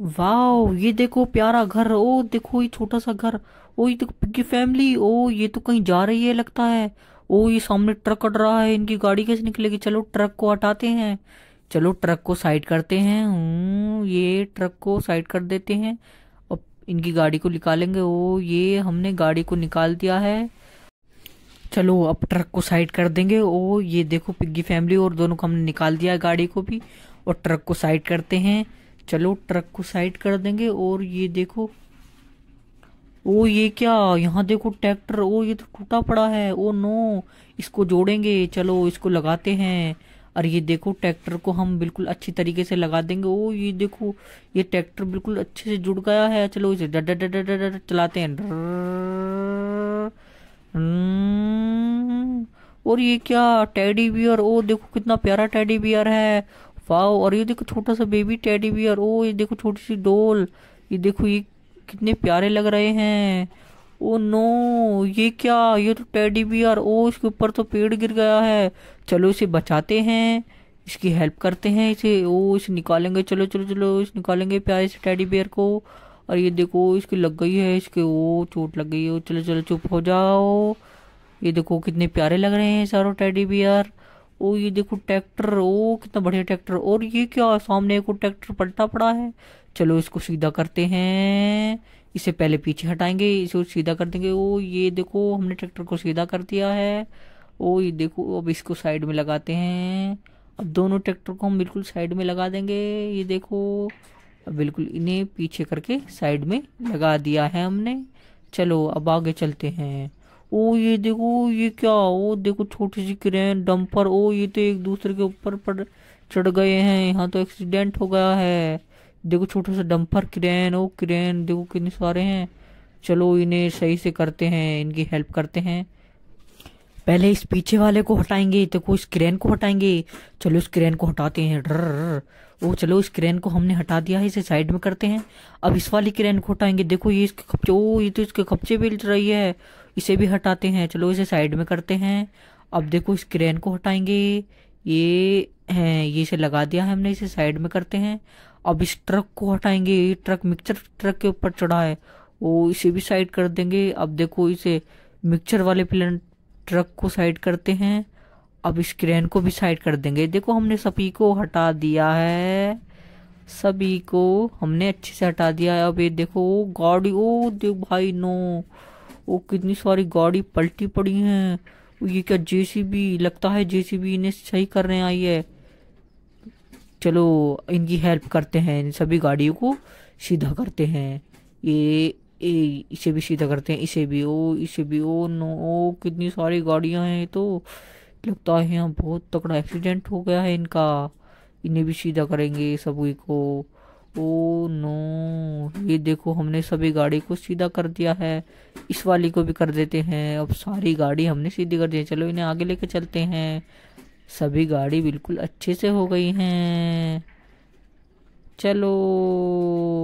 वाह ये देखो प्यारा घर ओ देखो ये छोटा सा घर ओ ये देखो तो पिग्गी फैमिली ओ ये तो कहीं जा रही है लगता है ओ ये सामने ट्रक अड़ रहा है इनकी गाड़ी कैसे निकलेगी चलो ट्रक को हटाते हैं चलो ट्रक को साइड करते हैं हम्म, ये ट्रक को साइड कर देते हैं और इनकी गाड़ी को निकालेंगे ओ ये हमने गाड़ी को निकाल दिया है चलो अब ट्रक को साइड कर देंगे ओ ये देखो पिग्गी फैमिली और दोनों को हमने निकाल दिया गाड़ी को भी और ट्रक को साइड करते हैं चलो ट्रक को साइड कर देंगे और ये देखो ओ ये क्या यहाँ देखो ट्रैक्टर ओ ये तो टूटा पड़ा है ओ नो इसको जोड़ेंगे चलो इसको लगाते हैं और ये देखो ट्रैक्टर को हम बिल्कुल अच्छी तरीके से लगा देंगे ओ ये देखो ये ट्रैक्टर बिल्कुल अच्छे से जुड़ गया है चलो इसे डर डर डर डर चलाते हैं और ये क्या टेडी बियर ओ देखो कितना प्यारा टेडी बियर है पाओ और ये देखो छोटा सा बेबी टेडी बियर ओ ये देखो छोटी सी डोल ये देखो ये कितने प्यारे लग रहे हैं ओ नो ये क्या ये तो टेडी बियर ओ इसके ऊपर तो पेड़ गिर गया है चलो इसे बचाते हैं इसकी हेल्प करते हैं इसे ओ इसे निकालेंगे चलो चलो चलो इसे निकालेंगे प्यारे से टेडी बियर को और ये देखो इसकी लग गई है इसके ओ चोट लग गई है चलो चलो चुप हो जाओ ये देखो कितने प्यारे लग रहे हैं सारो टेडी बियर ओ ये देखो ट्रैक्टर ओ कितना बढ़िया ट्रैक्टर और ये क्या सामने एक ट्रैक्टर पलटा पड़ा है चलो इसको सीधा करते हैं इसे पहले पीछे हटाएंगे इसे सीधा कर देंगे ओ ये देखो हमने ट्रैक्टर को सीधा कर दिया है ओ ये देखो अब इसको साइड में लगाते हैं अब दोनों ट्रैक्टर को हम बिल्कुल साइड में लगा देंगे ये देखो अब बिल्कुल इन्हें पीछे करके साइड में लगा दिया है हमने चलो अब आगे चलते हैं ओ ये देखो ये क्या ओ देखो छोटी सी क्रेन डंपर ओ ये तो एक दूसरे के ऊपर पर चढ़ गए हैं यहाँ तो एक्सीडेंट हो गया है देखो छोटा सा डंपर क्रेन ओ क्रेन देखो कितने सारे हैं चलो इन्हें सही से करते हैं इनकी हेल्प करते हैं पहले इस पीछे वाले को हटाएंगे तो को इस क्रेन को हटाएंगे चलो इस क्रेन को हटाते हैं डर वो चलो इस क्रेन को हमने हटा दिया है इसे साइड में करते हैं अब इस वाली क्रेन को हटाएंगे देखो ये इसके खपचे ओ ये तो इसके खपचे भी रही है इसे भी हटाते हैं चलो इसे साइड में करते हैं अब देखो इस क्रेन को हटाएंगे ये है ये इसे लगा दिया है हमने इसे साइड में करते हैं अब इस ट्रक को हटाएंगे ये ट्रक मिक्सर ट्रक के ऊपर चढ़ा है वो इसे भी साइड कर देंगे अब देखो इसे मिक्सर वाले प्लान ट्रक को साइड करते हैं अब इस क्रेन को भी साइड कर देंगे देखो हमने सभी को हटा दिया है सभी को हमने अच्छे से हटा दिया है अब ये देखो गाड़ी ओ देख भाई नो ओ कितनी सारी गाड़ी पलटी पड़ी हैं ये क्या जेसीबी लगता है जेसीबी इन्हें सही करने आई है चलो इनकी हेल्प करते हैं इन सभी गाड़ियों को सीधा करते हैं ये ए, इसे भी सीधा करते हैं इसे भी ओ इसे भी ओ नो ओ कितनी सारी गाड़ियां हैं तो लगता है यहाँ बहुत तकड़ा एक्सीडेंट हो गया है इनका इन्हें भी सीधा करेंगे सभी को ओ नो ये देखो हमने सभी गाड़ी को सीधा कर दिया है इस वाली को भी कर देते हैं अब सारी गाड़ी हमने सीधी कर दी है चलो इन्हें आगे लेके चलते हैं सभी गाड़ी बिल्कुल अच्छे से हो गई हैं चलो